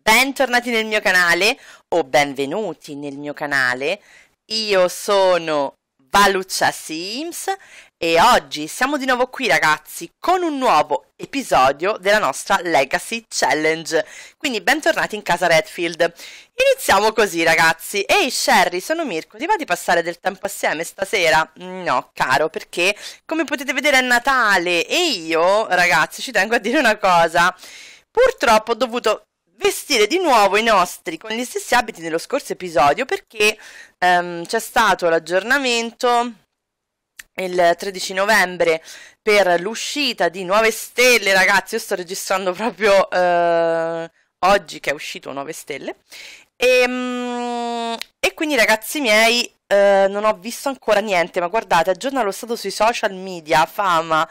bentornati nel mio canale o benvenuti nel mio canale. Io sono Valuccia Sims e oggi siamo di nuovo qui ragazzi con un nuovo episodio della nostra Legacy Challenge. Quindi bentornati in casa Redfield. Iniziamo così ragazzi. Ehi Sherry, sono Mirko, ti va di passare del tempo assieme stasera? No, caro, perché come potete vedere è Natale e io ragazzi ci tengo a dire una cosa. Purtroppo ho dovuto vestire di nuovo i nostri con gli stessi abiti dello scorso episodio perché ehm, c'è stato l'aggiornamento il 13 novembre per l'uscita di Nuove Stelle, ragazzi, io sto registrando proprio eh, oggi che è uscito Nuove Stelle e, mm, e quindi ragazzi miei eh, non ho visto ancora niente, ma guardate, aggiorna lo stato sui social media, fama,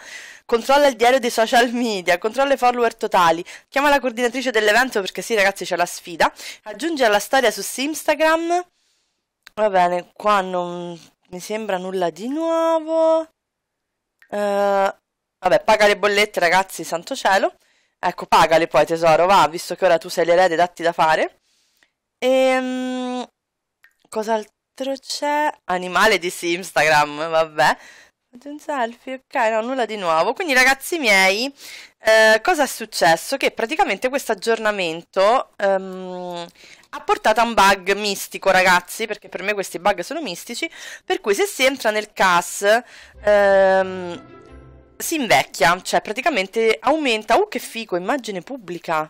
controlla il diario dei social media, controlla i follower totali, chiama la coordinatrice dell'evento perché sì ragazzi c'è la sfida, aggiunge la storia su Instagram. Va bene, qua non mi sembra nulla di nuovo. Uh, vabbè, paga le bollette ragazzi, santo cielo. Ecco, pagale poi tesoro, va, visto che ora tu sei l'erede, datti da fare. Ehm... Cos'altro c'è? Animale di Instagram, vabbè. Faccio un selfie, ok, no, nulla di nuovo. Quindi, ragazzi miei, eh, cosa è successo? Che praticamente questo aggiornamento ehm, ha portato a un bug mistico, ragazzi, perché per me questi bug sono mistici. Per cui, se si entra nel CAS, ehm, si invecchia, cioè praticamente aumenta. Uh, che figo, immagine pubblica.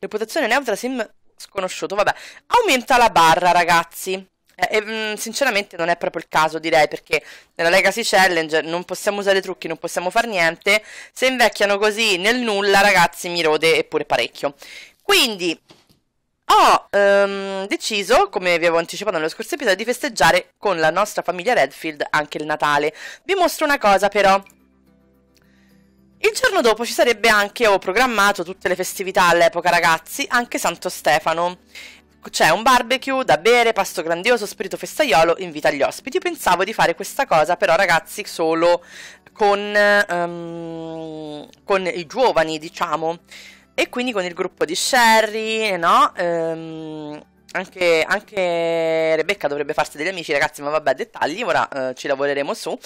Reputazione neutra sim sconosciuto, vabbè. Aumenta la barra, ragazzi. Eh, e, mh, mm, sinceramente non è proprio il caso, direi, perché nella Legacy Challenge non possiamo usare trucchi, non possiamo fare niente. Se invecchiano così nel nulla, ragazzi, mi rode eppure parecchio. Quindi ho ehm, deciso, come vi avevo anticipato nello scorso episodio, di festeggiare con la nostra famiglia Redfield anche il Natale. Vi mostro una cosa però. Il giorno dopo ci sarebbe anche, ho programmato tutte le festività all'epoca ragazzi, anche Santo Stefano. C'è un barbecue da bere, pasto grandioso, spirito festaiolo, invita gli ospiti. Io pensavo di fare questa cosa, però ragazzi, solo con, um, con i giovani, diciamo. E quindi con il gruppo di Sherry, no? Um, anche, anche, Rebecca dovrebbe farsi degli amici, ragazzi, ma vabbè, dettagli, ora eh, ci lavoreremo su.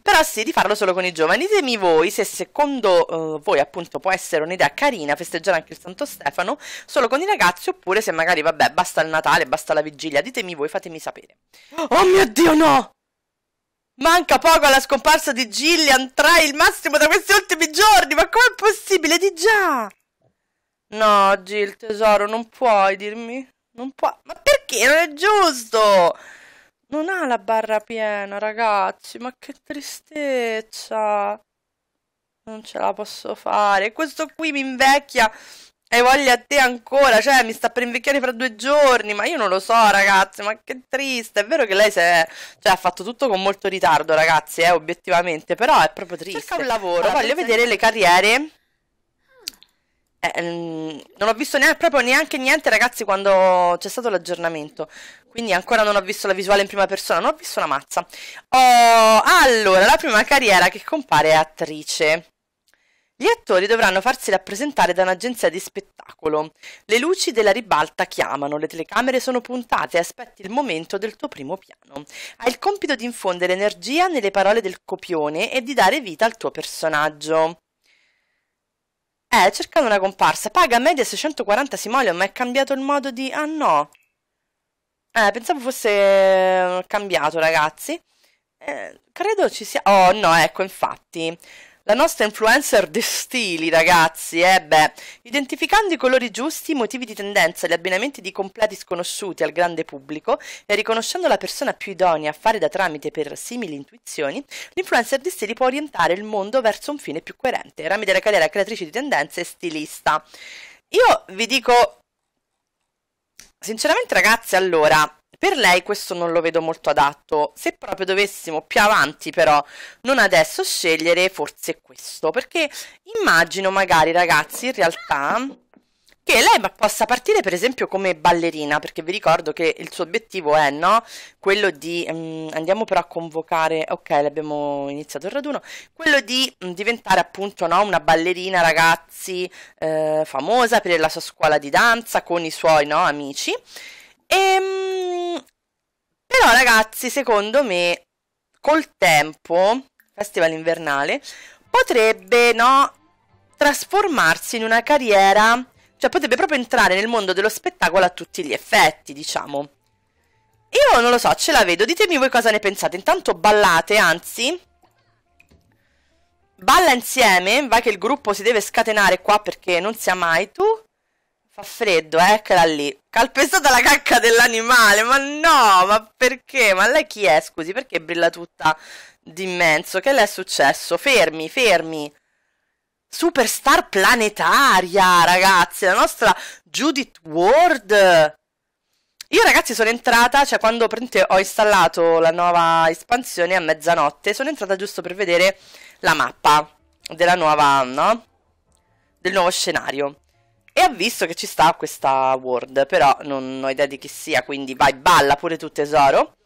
Però sì, di farlo solo con i giovani. Ditemi voi se secondo eh, voi, appunto, può essere un'idea carina festeggiare anche il Santo Stefano solo con i ragazzi, oppure se magari, vabbè, basta il Natale, basta la vigilia. Ditemi voi, fatemi sapere. Oh mio Dio, no! Manca poco alla scomparsa di Gillian, trae il massimo da questi ultimi giorni, ma com'è possibile? Di già! No, Gil, tesoro, non puoi dirmi. Non può... Ma perché? Non è giusto! Non ha la barra piena, ragazzi. Ma che tristezza. Non ce la posso fare. Questo qui mi invecchia. Hai voglia a te ancora? Cioè, mi sta per invecchiare fra due giorni. Ma io non lo so, ragazzi. Ma che triste. È vero che lei è... cioè, ha fatto tutto con molto ritardo, ragazzi, eh, obiettivamente. Però è proprio triste. Cerca un lavoro. Allora, Voglio vedere le carriere eh, ehm, non ho visto neanche, proprio neanche niente, ragazzi, quando c'è stato l'aggiornamento. Quindi ancora non ho visto la visuale in prima persona, non ho visto una mazza. Oh, allora, la prima carriera che compare è attrice. Gli attori dovranno farsi rappresentare da un'agenzia di spettacolo. Le luci della ribalta chiamano, le telecamere sono puntate, aspetti il momento del tuo primo piano. Hai il compito di infondere energia nelle parole del copione e di dare vita al tuo personaggio. Eh, cercando una comparsa. Paga media 640 simoleon, ma è cambiato il modo di... Ah, no. Eh, pensavo fosse eh, cambiato, ragazzi. Eh, credo ci sia... Oh, no, ecco, infatti. La nostra influencer di stili, ragazzi, eh beh. Identificando i colori giusti, i motivi di tendenza, gli abbinamenti di completi sconosciuti al grande pubblico e riconoscendo la persona più idonea a fare da tramite per simili intuizioni, l'influencer di stili può orientare il mondo verso un fine più coerente. Rami la carriera creatrice di tendenze e stilista. Io vi dico, sinceramente ragazzi, allora, per lei questo non lo vedo molto adatto. Se proprio dovessimo più avanti, però, non adesso scegliere, forse questo. Perché immagino magari, ragazzi, in realtà che lei possa partire per esempio come ballerina, perché vi ricordo che il suo obiettivo è, no? Quello di, um, andiamo però a convocare, ok, l'abbiamo iniziato il raduno, quello di um, diventare appunto, no? Una ballerina, ragazzi, eh, famosa per la sua scuola di danza con i suoi, no? Amici Ehm, però ragazzi, secondo me, col tempo, Festival Invernale, potrebbe, no, trasformarsi in una carriera, cioè potrebbe proprio entrare nel mondo dello spettacolo a tutti gli effetti, diciamo. Io non lo so, ce la vedo, ditemi voi cosa ne pensate, intanto ballate, anzi, balla insieme, vai che il gruppo si deve scatenare qua perché non sia mai tu. Fa freddo, eccola eh, lì. Calpestata la cacca dell'animale, ma no, ma perché? Ma lei chi è, scusi? Perché brilla tutta d'immenso? Che le è successo? Fermi, fermi. Superstar planetaria, ragazzi, la nostra Judith Ward. Io ragazzi sono entrata, cioè quando ho installato la nuova espansione a mezzanotte, sono entrata giusto per vedere la mappa della nuova, no? Del nuovo scenario. E ha visto che ci sta questa ward, però non, ho idea di chi sia, quindi vai, balla pure tu tesoro.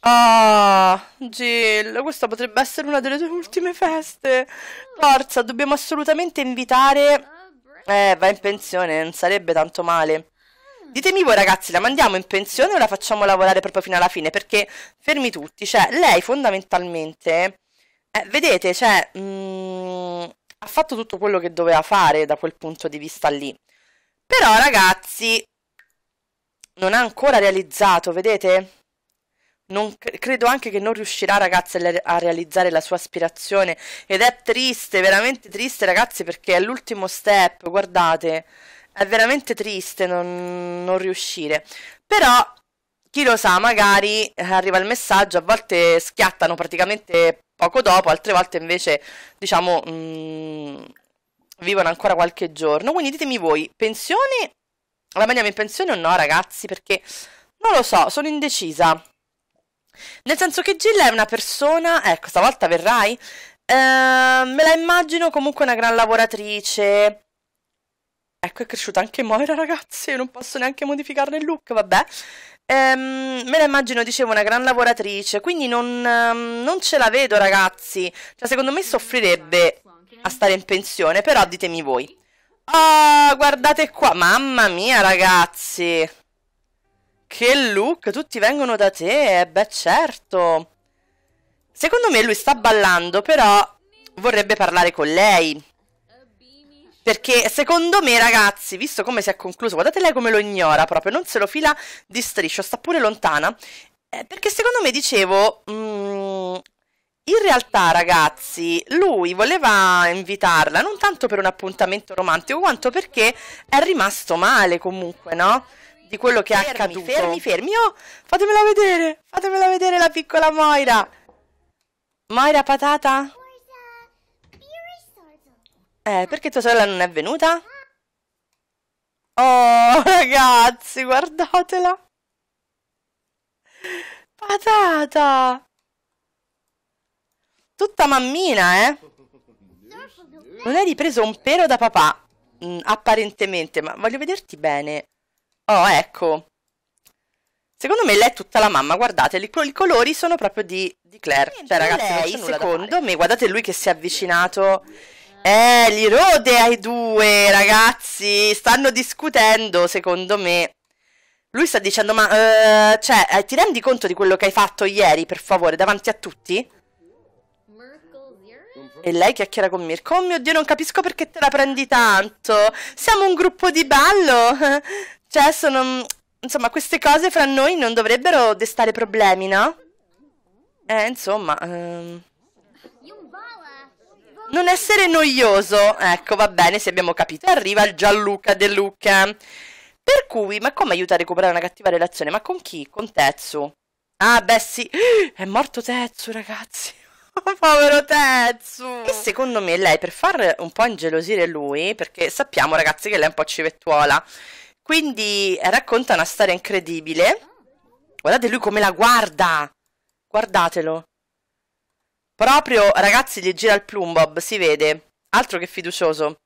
Ah, Jill, questa potrebbe essere una delle tue ultime feste. Forza, dobbiamo assolutamente invitare... Eh, va in pensione, non sarebbe tanto male. Ditemi voi ragazzi, la mandiamo in pensione o la facciamo lavorare proprio fino alla fine? Perché, fermi tutti, cioè, lei fondamentalmente... Eh, vedete, cioè... Mh, mm, ha fatto tutto quello che doveva fare da quel punto di vista lì. Però ragazzi, non ha ancora realizzato, vedete? Non, credo anche che non riuscirà ragazzi a realizzare la sua aspirazione ed è triste, veramente triste ragazzi perché è l'ultimo step, guardate, è veramente triste non, non riuscire. Però chi lo sa, magari eh, arriva il messaggio, a volte schiattano praticamente poco dopo, altre volte invece, diciamo, mh, mm, vivono ancora qualche giorno. Quindi ditemi voi, pensione? La mandiamo in pensione o no, ragazzi? Perché non lo so, sono indecisa. Nel senso che Gilla è una persona, ecco, stavolta verrai, eh, me la immagino comunque una gran lavoratrice. Ecco, è cresciuta anche Moira, ragazzi, non posso neanche modificarne il look, vabbè. Ehm, me la immagino, dicevo, una gran lavoratrice, quindi non, ehm, non ce la vedo, ragazzi. Cioè, secondo me soffrirebbe a stare in pensione, però ditemi voi. Oh, guardate qua, mamma mia, ragazzi. Che look, tutti vengono da te, eh, beh certo. Secondo me lui sta ballando, però vorrebbe parlare con lei. Perché secondo me, ragazzi, visto come si è concluso, guardate lei come lo ignora proprio, non se lo fila di striscio, sta pure lontana. Eh, perché secondo me, dicevo, mh, mm, in realtà, ragazzi, lui voleva invitarla non tanto per un appuntamento romantico, quanto perché è rimasto male comunque, no? Di quello che fermi, è accaduto. Fermi, fermi, oh, fatemela vedere, fatemela vedere la piccola Moira. Moira patata? Eh, perché tua sorella non è venuta? Oh, ragazzi, guardatela! Patata! Tutta mammina, eh? Non hai ripreso un pelo da papà, mm, apparentemente, ma voglio vederti bene. Oh, ecco. Secondo me lei è tutta la mamma, guardate, i, i colori sono proprio di, di Claire. Cioè, ragazzi, lei, non secondo me, guardate lui che si è avvicinato eh, li rode ai due, ragazzi. Stanno discutendo, secondo me. Lui sta dicendo, ma... Uh, cioè, eh, ti rendi conto di quello che hai fatto ieri, per favore, davanti a tutti? E lei chiacchiera con Mirko. Oh mio Dio, non capisco perché te la prendi tanto. Siamo un gruppo di ballo. cioè, sono... Insomma, queste cose fra noi non dovrebbero destare problemi, no? Eh, insomma... Um... Non essere noioso, ecco, va bene, se abbiamo capito. Arriva il Gianluca De Luca. Per cui, ma come aiuta a recuperare una cattiva relazione? Ma con chi? Con Tetsu. Ah, beh sì, è morto Tetsu, ragazzi. Oh, povero Tetsu! E secondo me lei, per far un po' ingelosire lui, perché sappiamo ragazzi che lei è un po' civettuola, quindi eh, racconta una storia incredibile. Guardate lui come la guarda! Guardatelo! Proprio, ragazzi, gli gira il plumbob, si vede. Altro che fiducioso.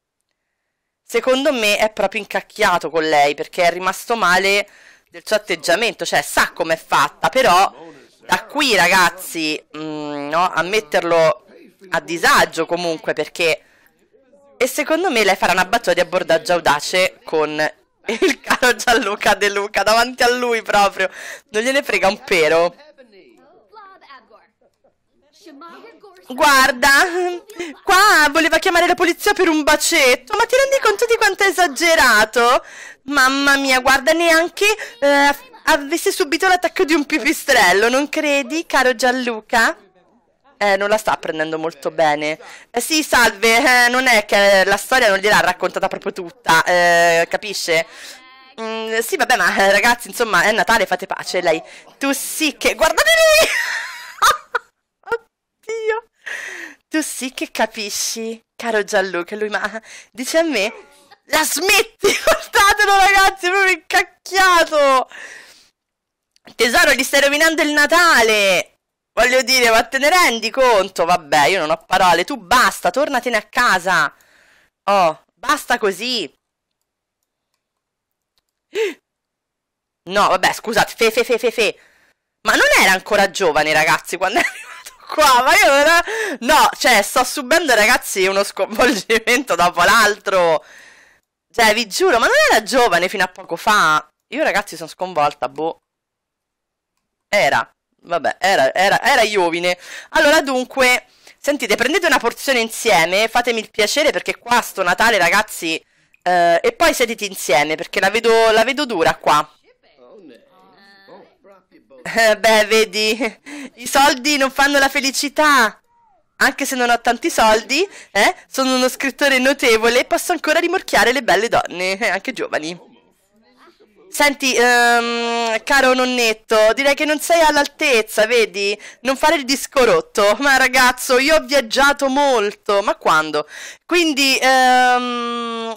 Secondo me è proprio incacchiato con lei, perché è rimasto male del suo atteggiamento. Cioè, sa com'è fatta, però da qui, ragazzi, mh, mm, no, a metterlo a disagio comunque, perché... E secondo me lei farà una battuta di abbordaggio audace con il caro Gianluca De Luca davanti a lui proprio. Non gliene frega un pero. Guarda, qua voleva chiamare la polizia per un bacetto, ma ti rendi conto di quanto è esagerato? Mamma mia, guarda, neanche eh, avesse subito l'attacco di un pipistrello, non credi, caro Gianluca? Eh, non la sta prendendo molto bene. Eh, sì, salve, eh, non è che la storia non gliel'ha raccontata proprio tutta, eh, capisce? Mm, sì, vabbè, ma eh, ragazzi, insomma, è Natale, fate pace, lei. Tu sì che... Guardate lì! Oddio! Tu sì che capisci, caro Gianluca, lui ma dice a me, la smetti, guardatelo ragazzi, è proprio incacchiato! Tesoro, gli stai rovinando il Natale! Voglio dire, ma te ne rendi conto? Vabbè, io non ho parole, tu basta, tornatene a casa! Oh, basta così! No, vabbè, scusate, fe fe fe fe fe! Ma non era ancora giovane, ragazzi, quando è arrivato qua, ma io non... No, cioè, sto subendo, ragazzi, uno sconvolgimento dopo l'altro. Cioè, vi giuro, ma non era giovane fino a poco fa? Io, ragazzi, sono sconvolta, boh. Era. Vabbè, era, era, era giovine. Allora, dunque... Sentite, prendete una porzione insieme, fatemi il piacere perché qua sto Natale, ragazzi... Eh, e poi sediti insieme perché la vedo, la vedo dura qua. Eh, beh, vedi, i soldi non fanno la felicità. Anche se non ho tanti soldi, eh, sono uno scrittore notevole e posso ancora rimorchiare le belle donne, eh, anche giovani. Senti, um, caro nonnetto, direi che non sei all'altezza, vedi? Non fare il disco rotto. Ma ragazzo, io ho viaggiato molto. Ma quando? Quindi, um,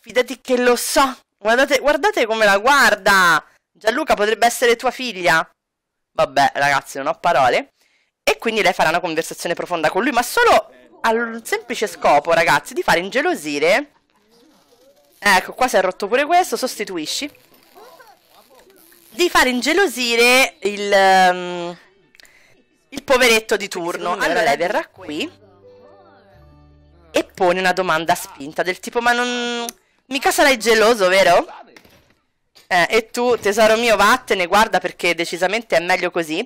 fidati che lo so. Guardate, guardate come la guarda. Gianluca potrebbe essere tua figlia. Vabbè, ragazzi, non ho parole. E quindi lei farà una conversazione profonda con lui, ma solo al semplice scopo, ragazzi, di far ingelosire. Ecco, qua si è rotto pure questo, sostituisci. Di far ingelosire il, um, il poveretto di turno. Allora lei verrà qui e pone una domanda spinta del tipo, ma non... Mica sarai geloso, vero? Eh, e tu, tesoro mio, vattene, guarda perché decisamente è meglio così.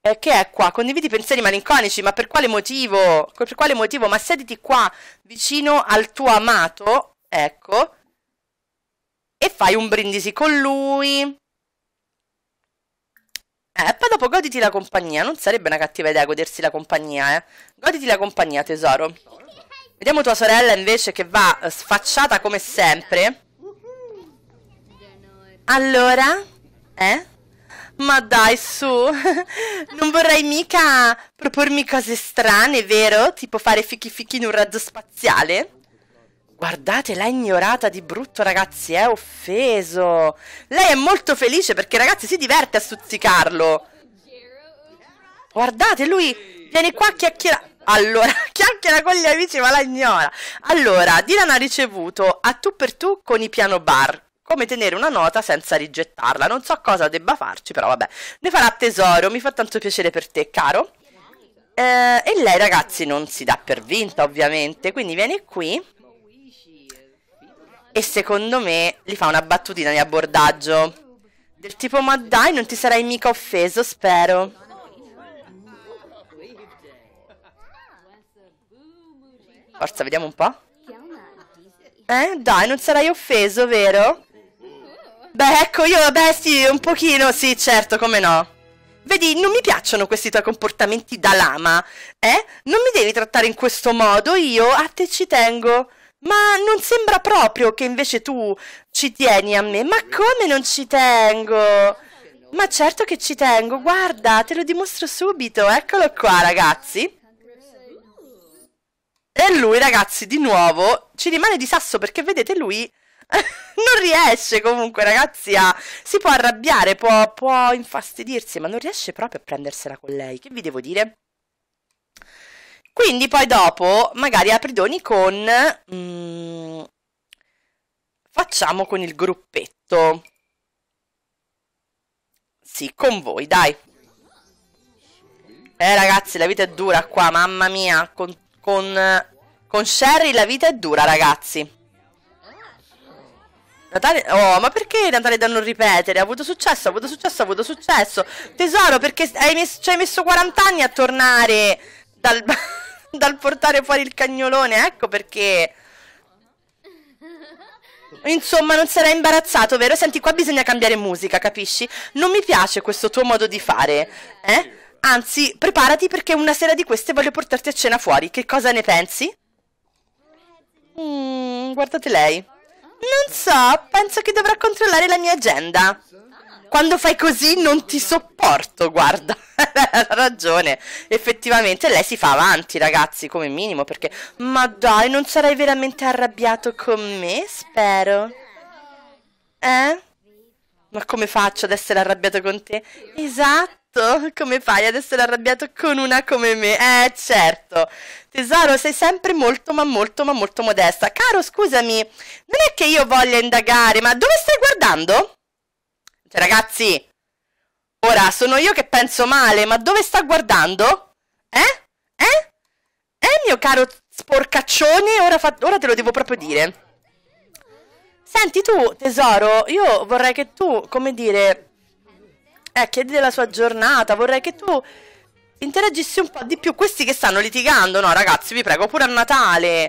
Eh, che è qua? Condividi pensieri malinconici, ma per quale motivo? Per quale motivo? Ma sediti qua vicino al tuo amato, ecco, e fai un brindisi con lui. Eh, poi dopo goditi la compagnia. Non sarebbe una cattiva idea godersi la compagnia, eh. Goditi la compagnia, tesoro. Vediamo tua sorella invece che va sfacciata come sempre. Allora? Eh? Ma dai, su, non vorrei mica propormi cose strane, vero? Tipo fare fichi fichi in un razzo spaziale? Guardate, l'ha ignorata di brutto, ragazzi, è offeso. Lei è molto felice perché, ragazzi, si diverte a stuzzicarlo. Guardate, lui viene qua a chiacchierare. Allora, chiacchiera con gli amici ma la ignora. Allora, Dylan ha ricevuto a tu per tu con i piano bar come tenere una nota senza rigettarla. Non so cosa debba farci, però vabbè. Ne farà tesoro, mi fa tanto piacere per te, caro. Eh, e lei, ragazzi, non si dà per vinta, ovviamente, quindi viene qui e secondo me gli fa una battutina di abbordaggio. Del tipo, ma dai, non ti sarai mica offeso, spero. Forza, vediamo un po'. Eh, dai, non sarai offeso, vero? Beh, ecco, io, beh sì, un pochino, sì, certo, come no. Vedi, non mi piacciono questi tuoi comportamenti da lama, eh? Non mi devi trattare in questo modo, io a te ci tengo. Ma non sembra proprio che invece tu ci tieni a me. Ma come non ci tengo? Ma certo che ci tengo, guarda, te lo dimostro subito. Eccolo qua, ragazzi. E lui, ragazzi, di nuovo ci rimane di sasso perché vedete lui non riesce comunque, ragazzi, a... si può arrabbiare, può, può infastidirsi, ma non riesce proprio a prendersela con lei. Che vi devo dire? Quindi poi dopo magari apri doni con... Mm, facciamo con il gruppetto. Sì, con voi, dai. Eh ragazzi, la vita è dura qua, mamma mia. Con, con, con Sherry la vita è dura, ragazzi. Natale, oh, ma perché Natale da non ripetere? Ha avuto successo, ha avuto successo, ha avuto successo. Tesoro, perché hai messo, ci hai messo 40 anni a tornare dal, dal portare fuori il cagnolone, ecco perché. Insomma, non sarai imbarazzato, vero? Senti, qua bisogna cambiare musica, capisci? Non mi piace questo tuo modo di fare, eh? Anzi, preparati perché una sera di queste voglio portarti a cena fuori. Che cosa ne pensi? Mm, guardate lei. Non so, penso che dovrò controllare la mia agenda. Quando fai così non ti sopporto, guarda. ha ragione. Effettivamente lei si fa avanti, ragazzi, come minimo, perché... Ma dai, non sarai veramente arrabbiato con me, spero. Eh? Ma come faccio ad essere arrabbiato con te? Esatto certo, come fai ad essere arrabbiato con una come me? Eh, certo. Tesoro, sei sempre molto, ma molto, ma molto modesta. Caro, scusami, non è che io voglia indagare, ma dove stai guardando? Cioè, ragazzi, ora sono io che penso male, ma dove sta guardando? Eh? Eh? Eh, mio caro sporcaccione, ora, ora te lo devo proprio dire. Senti tu, tesoro, io vorrei che tu, come dire, eh, chiedi della sua giornata, vorrei che tu interagissi un po' di più. Questi che stanno litigando, no ragazzi, vi prego, pure a Natale.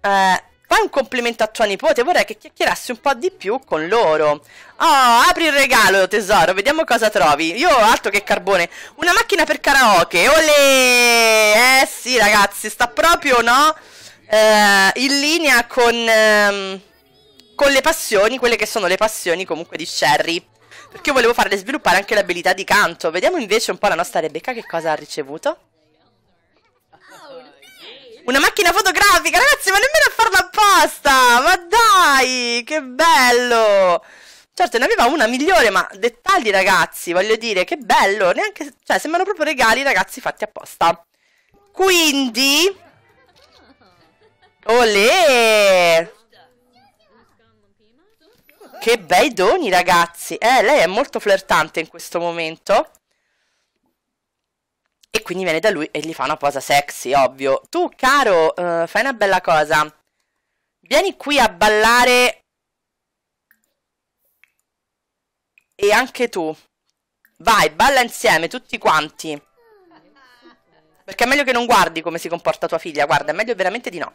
Eh, fai un complimento a tua nipote, vorrei che chiacchierassi un po' di più con loro. Oh, apri il regalo tesoro, vediamo cosa trovi. Io altro che carbone, una macchina per karaoke, olè! Eh sì ragazzi, sta proprio, no? Eh, in linea con... Ehm, con le passioni, quelle che sono le passioni comunque di Sherry perché volevo farle sviluppare anche l'abilità di canto. Vediamo invece un po' la nostra Rebecca che cosa ha ricevuto. Una macchina fotografica, ragazzi, ma nemmeno a farla apposta! Ma dai, che bello! Certo, ne aveva una migliore, ma dettagli, ragazzi, voglio dire, che bello! Neanche, cioè, sembrano proprio regali, ragazzi, fatti apposta. Quindi... Olè! Che bei doni, ragazzi! Eh, lei è molto flirtante in questo momento. E quindi viene da lui e gli fa una cosa sexy, ovvio. Tu, caro, uh, fai una bella cosa. Vieni qui a ballare. E anche tu. Vai, balla insieme, tutti quanti. Perché è meglio che non guardi come si comporta tua figlia, guarda, è meglio veramente di no.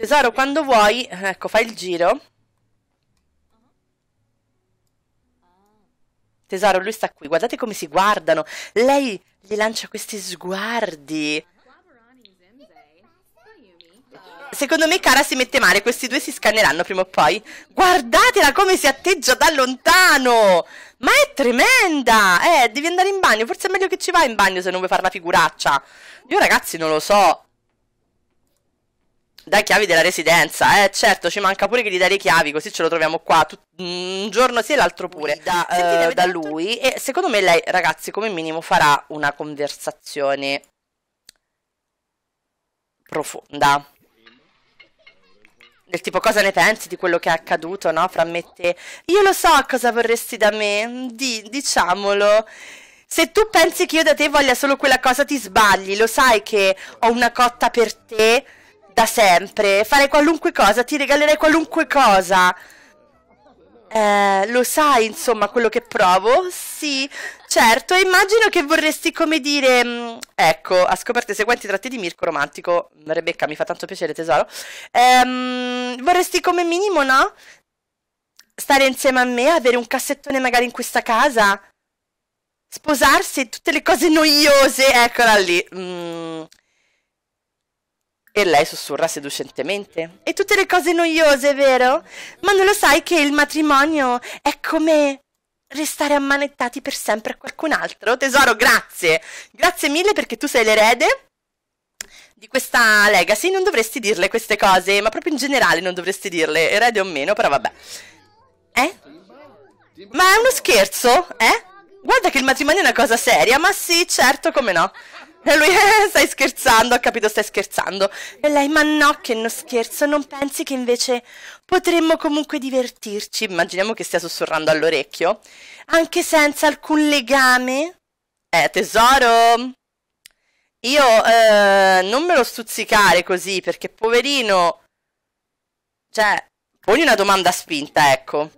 Tesoro, quando vuoi, ecco, fai il giro. Tesoro, lui sta qui, guardate come si guardano. Lei gli lancia questi sguardi. Secondo me Cara si mette male, questi due si scanneranno prima o poi. Guardatela come si atteggia da lontano! Ma è tremenda! Eh, devi andare in bagno, forse è meglio che ci vai in bagno se non vuoi fare la figuraccia. Io ragazzi non lo so dai chiavi della residenza. Eh, certo, ci manca pure che gli dai le chiavi, così ce lo troviamo qua tut- un giorno sì e l'altro pure. Da, uh, da lui. E secondo me lei, ragazzi, come minimo farà una conversazione profonda. Del tipo cosa ne pensi di quello che è accaduto, no? Fra me e te. Io lo so cosa vorresti da me, di- diciamolo. Se tu pensi che io da te voglia solo quella cosa ti sbagli, lo sai che ho una cotta per te da sempre. Fare qualunque cosa, ti regalerei qualunque cosa. Eh, lo sai, insomma, quello che provo? Sì, certo, immagino che vorresti, come dire... Mm, ecco, ha scoperto i seguenti tratti di Mirko romantico. Rebecca, mi fa tanto piacere, tesoro. Ehm, vorresti come minimo, no? Stare insieme a me, avere un cassettone magari in questa casa? Sposarsi, tutte le cose noiose, eccola lì. Mm. E lei sussurra seducentemente. E tutte le cose noiose, vero? Ma non lo sai che il matrimonio è come restare ammanettati per sempre a qualcun altro? Tesoro, grazie! Grazie mille perché tu sei l'erede di questa legacy. Non dovresti dirle queste cose, ma proprio in generale non dovresti dirle, erede o meno, però vabbè. Eh? Ma è uno scherzo, eh? Guarda che il matrimonio è una cosa seria, ma sì, certo, come no. E lui, eh, stai scherzando, ho capito, stai scherzando. E lei, ma no, che non scherzo, non pensi che invece potremmo comunque divertirci? Immaginiamo che stia sussurrando all'orecchio. Anche senza alcun legame? Eh, tesoro! Io eh, non me lo stuzzicare così, perché poverino... Cioè, poni una domanda spinta, ecco.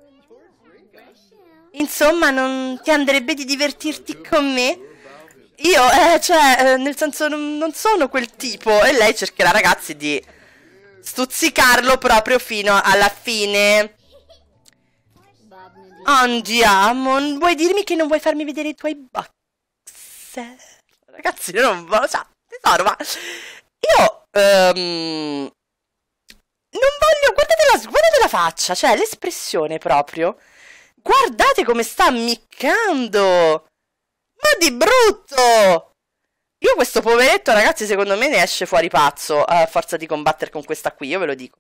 Insomma, non ti andrebbe di divertirti con me? Io, eh, cioè, eh, nel senso, non, non sono quel tipo. E lei cercherà, ragazzi, di stuzzicarlo proprio fino alla fine. Andiamo. Vuoi dirmi che non vuoi farmi vedere i tuoi boxer? Ragazzi, io non voglio... Cioè, tesoro, ma... Io... Um, non voglio... Guardate la, guardate la faccia, cioè l'espressione proprio. Guardate come sta ammiccando. Ma di brutto! Io questo poveretto, ragazzi, secondo me ne esce fuori pazzo a forza di combattere con questa qui, io ve lo dico.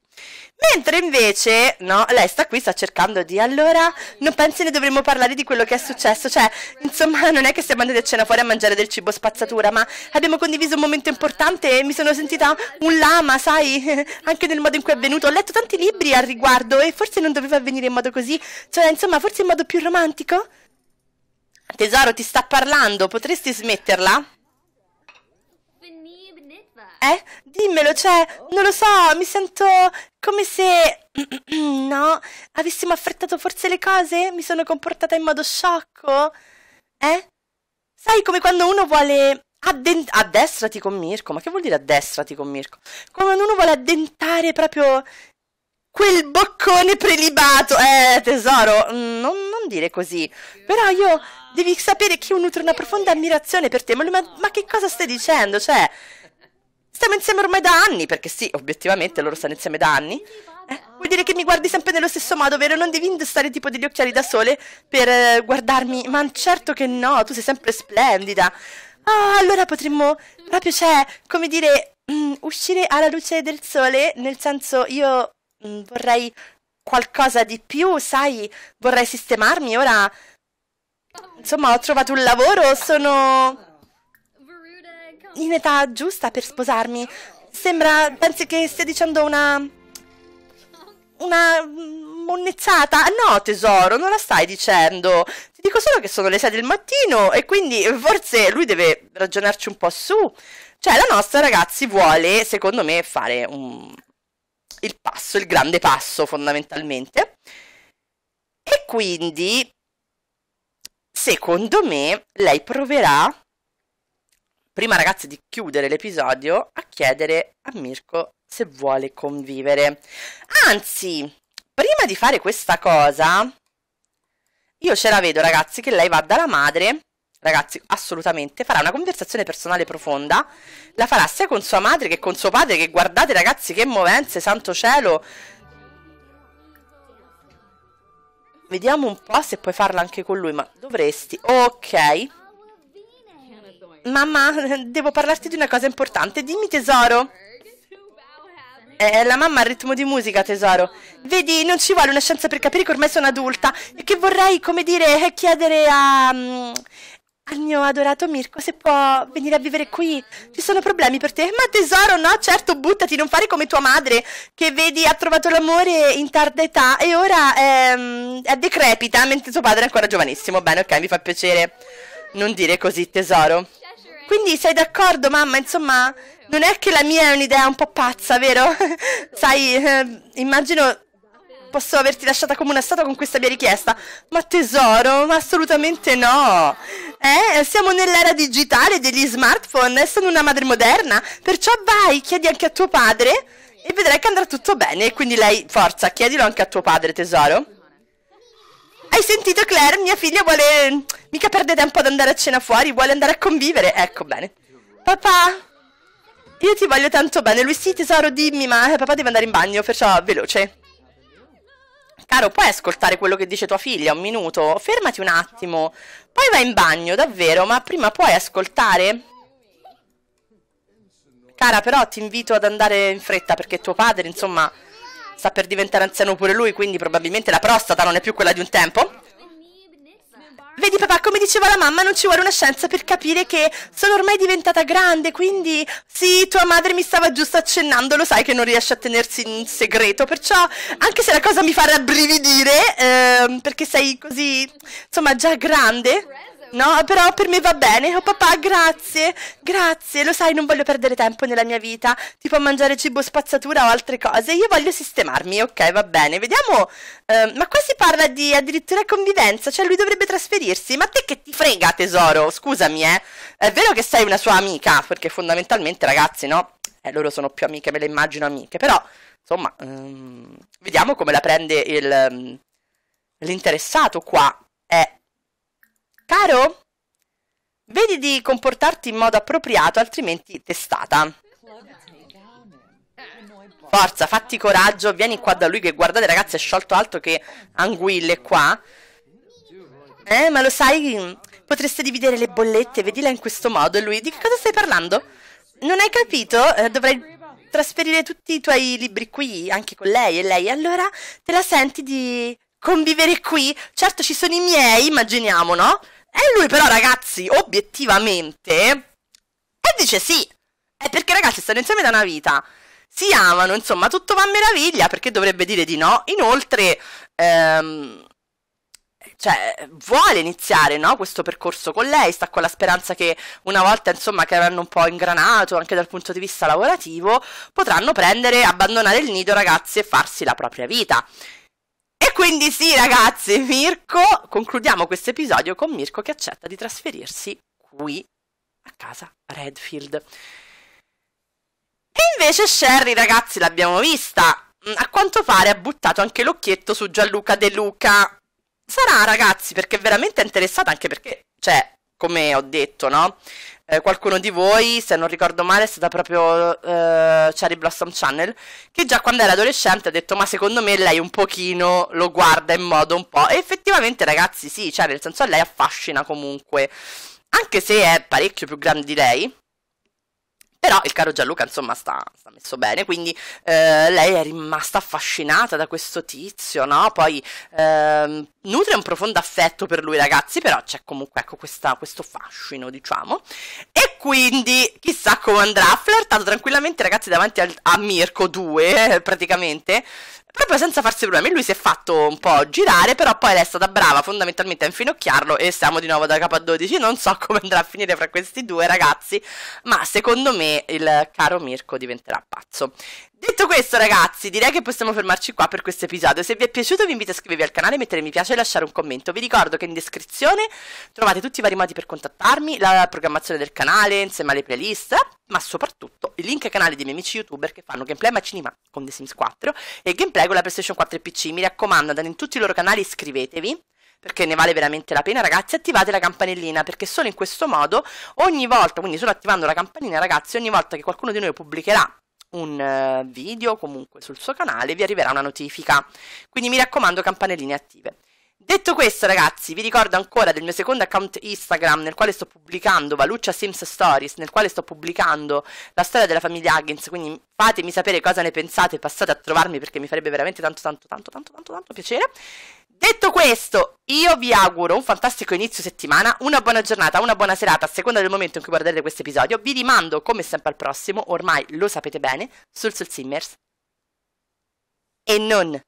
Mentre invece, no, lei sta qui, sta cercando di... Allora, non pensi ne dovremmo parlare di quello che è successo? Cioè, insomma, non è che siamo andati a cena fuori a mangiare del cibo spazzatura, ma abbiamo condiviso un momento importante e mi sono sentita un lama, sai? Anche nel modo in cui è avvenuto. Ho letto tanti libri al riguardo e forse non doveva avvenire in modo così. Cioè, insomma, forse in modo più romantico? Tesoro, ti sta parlando, potresti smetterla? Eh? Dimmelo, cioè, non lo so, mi sento come se... no? Avessimo affrettato forse le cose? Mi sono comportata in modo sciocco? Eh? Sai come quando uno vuole... Adden- addestrati con Mirko, ma che vuol dire addestrati con Mirko? Come quando uno vuole addentare proprio Quel boccone prelibato! Eh, tesoro, mm, non, non dire così. Però io... Devi sapere che io nutro una profonda ammirazione per te. Ma, ma che cosa stai dicendo? Cioè... Stiamo insieme ormai da anni, perché sì, obiettivamente loro stanno insieme da anni. Eh, vuol dire che mi guardi sempre nello stesso modo, vero? Non devi indossare tipo degli occhiali da sole per eh, guardarmi, ma certo che no, tu sei sempre splendida. Ah, allora potremmo proprio, cioè, come dire, mh, mm, uscire alla luce del sole, nel senso io Mm, vorrei qualcosa di più, sai, vorrei sistemarmi, ora insomma ho trovato un lavoro, sono in età giusta per sposarmi. Sembra, pensi che stia dicendo una... una monnezzata? No tesoro, non la stai dicendo. Ti dico solo che sono le 6 del mattino e quindi forse lui deve ragionarci un po' su. Cioè la nostra ragazzi vuole, secondo me, fare un, il passo, il grande passo fondamentalmente. E quindi, secondo me, lei proverà, prima ragazzi di chiudere l'episodio, a chiedere a Mirko se vuole convivere. Anzi, prima di fare questa cosa, io ce la vedo ragazzi che lei va dalla madre ragazzi, assolutamente, farà una conversazione personale profonda, la farà sia con sua madre che con suo padre, che guardate ragazzi che movenze, santo cielo. Vediamo un po' se puoi farla anche con lui, ma dovresti. Ok. Mamma, devo parlarti di una cosa importante, dimmi tesoro. È la mamma al ritmo di musica, tesoro. Vedi, non ci vuole una scienza per capire che ormai sono adulta e che vorrei, come dire, chiedere a... Mm, al mio adorato Mirko se può venire a vivere qui. Ci sono problemi per te? Ma tesoro, no, certo, buttati, non fare come tua madre, che vedi ha trovato l'amore in tarda età e ora è, ehm, è decrepita, mentre tuo padre è ancora giovanissimo. Bene, ok, mi fa piacere non dire così, tesoro. Quindi sei d'accordo, mamma? Insomma, non è che la mia è un'idea un po' pazza, vero? Sai, ehm, immagino posso averti lasciata come una statua con questa mia richiesta. Ma tesoro, assolutamente no. Eh, siamo nell'era digitale degli smartphone, sono una madre moderna, perciò vai, chiedi anche a tuo padre e vedrai che andrà tutto bene. Quindi lei, forza, chiedilo anche a tuo padre, tesoro. Hai sentito Claire? Mia figlia vuole... Mica perde tempo ad andare a cena fuori, vuole andare a convivere. Ecco, bene. Papà, io ti voglio tanto bene. Lui sì, tesoro, dimmi, ma eh, papà deve andare in bagno, perciò veloce. Caro, puoi ascoltare quello che dice tua figlia un minuto? Fermati un attimo. Poi vai in bagno, davvero, ma prima puoi ascoltare? Cara, però ti invito ad andare in fretta perché tuo padre, insomma, sta per diventare anziano pure lui, quindi probabilmente la prostata non è più quella di un tempo. Vedi papà, come diceva la mamma, non ci vuole una scienza per capire che sono ormai diventata grande, quindi sì, tua madre mi stava giusto accennando, lo sai che non riesce a tenersi in segreto, perciò anche se la cosa mi fa rabbrividire, ehm, perché sei così, insomma, già grande, No, però per me va bene. Oh papà, grazie, grazie. Lo sai, non voglio perdere tempo nella mia vita, tipo a mangiare cibo spazzatura o altre cose. Io voglio sistemarmi, ok, va bene. Vediamo. Uh, ma qua si parla di addirittura convivenza, cioè lui dovrebbe trasferirsi. Ma te che ti frega, tesoro? Scusami, eh. È vero che sei una sua amica, perché fondamentalmente, ragazzi, no? Eh, loro sono più amiche, me le immagino amiche, però, insomma, um, vediamo come la prende il, um, l'interessato qua. Eh, Caro, vedi di comportarti in modo appropriato, altrimenti testata. Forza, fatti coraggio, vieni qua da lui che guardate ragazzi è sciolto altro che anguille qua. Eh, ma lo sai, potreste dividere le bollette, vedila in questo modo. E lui, di che cosa stai parlando? Non hai capito? Eh, dovrei trasferire tutti i tuoi libri qui, anche con lei e lei. Allora, te la senti di convivere qui? Certo ci sono i miei, immaginiamo, no? E lui però, ragazzi, obiettivamente, e dice sì. È perché ragazzi stanno insieme da una vita. Si amano, insomma, tutto va a meraviglia, perché dovrebbe dire di no. Inoltre, ehm, cioè, vuole iniziare no? questo percorso con lei, sta con la speranza che una volta insomma che avranno un po' ingranato anche dal punto di vista lavorativo, potranno prendere, abbandonare il nido ragazzi e farsi la propria vita. E quindi sì ragazzi, Mirko, concludiamo questo episodio con Mirko che accetta di trasferirsi qui a casa Redfield. E invece Sherry ragazzi l'abbiamo vista, mm, a quanto pare ha buttato anche l'occhietto su Gianluca De Luca. Sarà ragazzi perché veramente è interessata anche perché, cioè, come ho detto, no? eh, qualcuno di voi, se non ricordo male, è stata proprio eh, Cherry Blossom Channel, che già quando era adolescente ha detto ma secondo me lei un pochino lo guarda in modo un po'. E effettivamente ragazzi sì, cioè nel senso a lei affascina comunque, anche se è parecchio più grande di lei. Però il caro Gianluca, insomma, sta, sta messo bene, quindi eh, lei è rimasta affascinata da questo tizio, no? Poi eh, nutre un profondo affetto per lui, ragazzi, però c'è comunque, ecco, questa, questo fascino, diciamo. E quindi, chissà come andrà, ha flirtato tranquillamente, ragazzi, davanti al, a Mirko 2, eh, praticamente, Proprio senza farsi problemi, lui si è fatto un po' girare, però poi lei è stata brava fondamentalmente a infinocchiarlo e siamo di nuovo da capo a 12. Non so come andrà a finire fra questi due ragazzi, ma secondo me il caro Mirko diventerà pazzo. Detto questo ragazzi, direi che possiamo fermarci qua per questo episodio. Se vi è piaciuto vi invito a iscrivervi al canale, mettere mi piace e lasciare un commento. Vi ricordo che in descrizione trovate tutti i vari modi per contattarmi, la programmazione del canale insieme alle playlist, ma soprattutto il link ai canali dei miei amici youtuber che fanno gameplay ma cinema con The Sims 4 e gameplay con la PlayStation 4 e PC. Mi raccomando, andate in tutti i loro canali iscrivetevi perché ne vale veramente la pena, ragazzi, attivate la campanellina, perché solo in questo modo, ogni volta, quindi solo attivando la campanellina, ragazzi, ogni volta che qualcuno di noi pubblicherà un eh, video comunque sul suo canale vi arriverà una notifica. Quindi mi raccomando campanelline attive. Detto questo, ragazzi, vi ricordo ancora del mio secondo account Instagram nel quale sto pubblicando Valuccia Sims Stories, nel quale sto pubblicando la storia della famiglia Huggins, quindi fatemi sapere cosa ne pensate, passate a trovarmi perché mi farebbe veramente tanto tanto tanto tanto tanto tanto piacere. Detto questo, io vi auguro un fantastico inizio settimana, una buona giornata, una buona serata, a seconda del momento in cui guarderete questo episodio. Vi rimando, come sempre, al prossimo, ormai lo sapete bene, sul Soul Simmers. E non